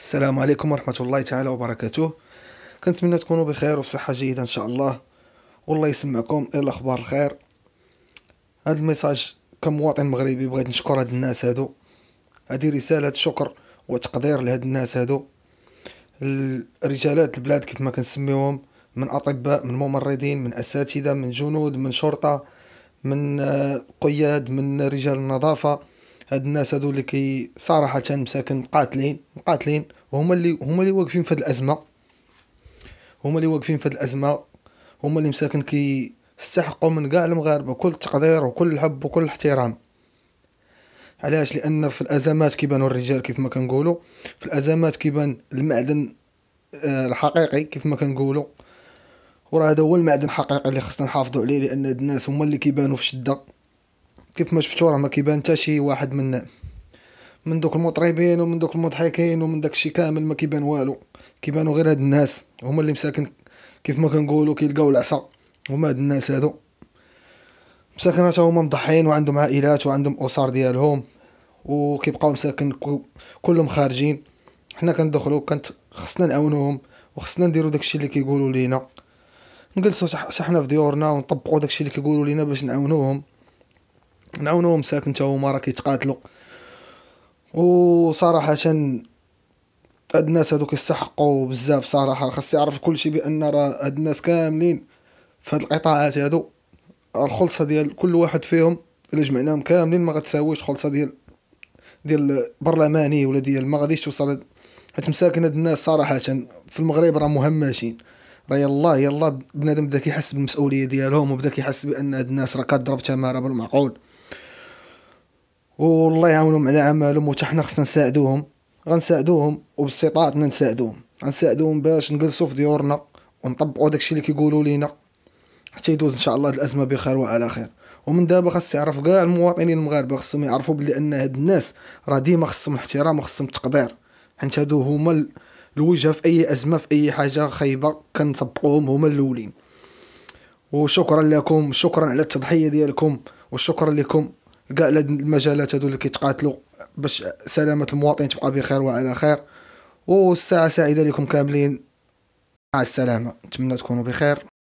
السلام عليكم ورحمة الله تعالى وبركاته كنتمنى تكونوا بخير وفي صحة جيدة إن شاء الله والله يسمعكم إلى أخبار الخير هذا الميساج كمواطن مغربي بغيت نشكر هاد الناس هادو هذه رسالة شكر وتقدير لهاد الناس هادو رجالات البلاد كيف ما كنسميوهم من أطباء من ممرضين من أساتذة من جنود من شرطة من قياد من رجال النظافة هاد الناس هادو اللي كي صراحه مساكن مقاتلين مقاتلين هما اللي هما اللي واقفين في هاد الازمه هما اللي واقفين في هاد الازمه هما اللي مساكن كي استحقوا من كاع المغاربه كل التقدير وكل الحب وكل الاحترام علاش لان في الازمات كيبانوا الرجال كيف ما كنقولوا في الازمات كيبان المعدن آه، الحقيقي كيف ما كنقولوا وراه هذا هو المعدن الحقيقي اللي خصنا نحافظوا عليه لان الناس هما اللي كيبانوا في الشده كيف ما شفتو راه ما كيبان حتى شي واحد من من دوك المطربين ومن دوك المضحكين ومن داكشي كامل ما كيبان والو كيبانو غير هاد الناس هما اللي مساكن كيف ما كنقولوا كيلقاو العصا هما هاد الناس هادو مساكن حتى هما مضحيين وعندهم عائلات وعندهم اسر ديالهم وكيبقاو مساكن كلهم خارجين حنا كندخلو كانت خصنا نعاونوهم وخصنا نديرو داكشي اللي كيقولوا لينا نجلسو حتى حنا في ديورنا ونطبقو داكشي اللي كيقولوا لينا باش نعاونوهم نعاونوهم مساكن حتى هما راه كيتقاتلو وصراحه هاد الناس هادو كيستحقوا بزاف صراحه خاص يعرف كلشي بان راه هاد الناس كاملين في هاد القطاعات هادو الخلصه ديال كل واحد فيهم الا جمعناهم كاملين ما غتساويش خلصه ديال ديال برلماني ولا ديال ما غاديش توصل حيت مساكن هاد الناس صراحه في المغرب راه مهمشين راه يلا يلا بنادم بدا كيحس بالمسؤوليه ديالهم وبدا كيحس بان هاد الناس راه كضرب تماره بالمعقول والله يعاونهم على عملهم وحتى حنا خصنا نساعدوهم غنساعدوهم وباستطاعتنا نساعدوهم غنساعدوهم باش نجلسوا في ديورنا ونطبقوا داكشي اللي كيقولوا لينا حتى يدوز ان شاء الله الازمه بخير وعلى خير ومن دابا خاص يعرف كاع المواطنين المغاربه خصهم يعرفوا بلي ان هاد الناس راه ديما خصهم الاحترام وخصهم التقدير حيت هادو هما الوجهه في اي ازمه في اي حاجه خايبه كنطبقوهم هما الاولين وشكرا لكم شكرا على التضحيه ديالكم وشكرا لكم كاع المجالات هذو اللي كيتقاتلوا باش سلامه المواطن تبقى بخير وعلى خير والساعه سعيده لكم كاملين مع السلامه نتمنى تكونوا بخير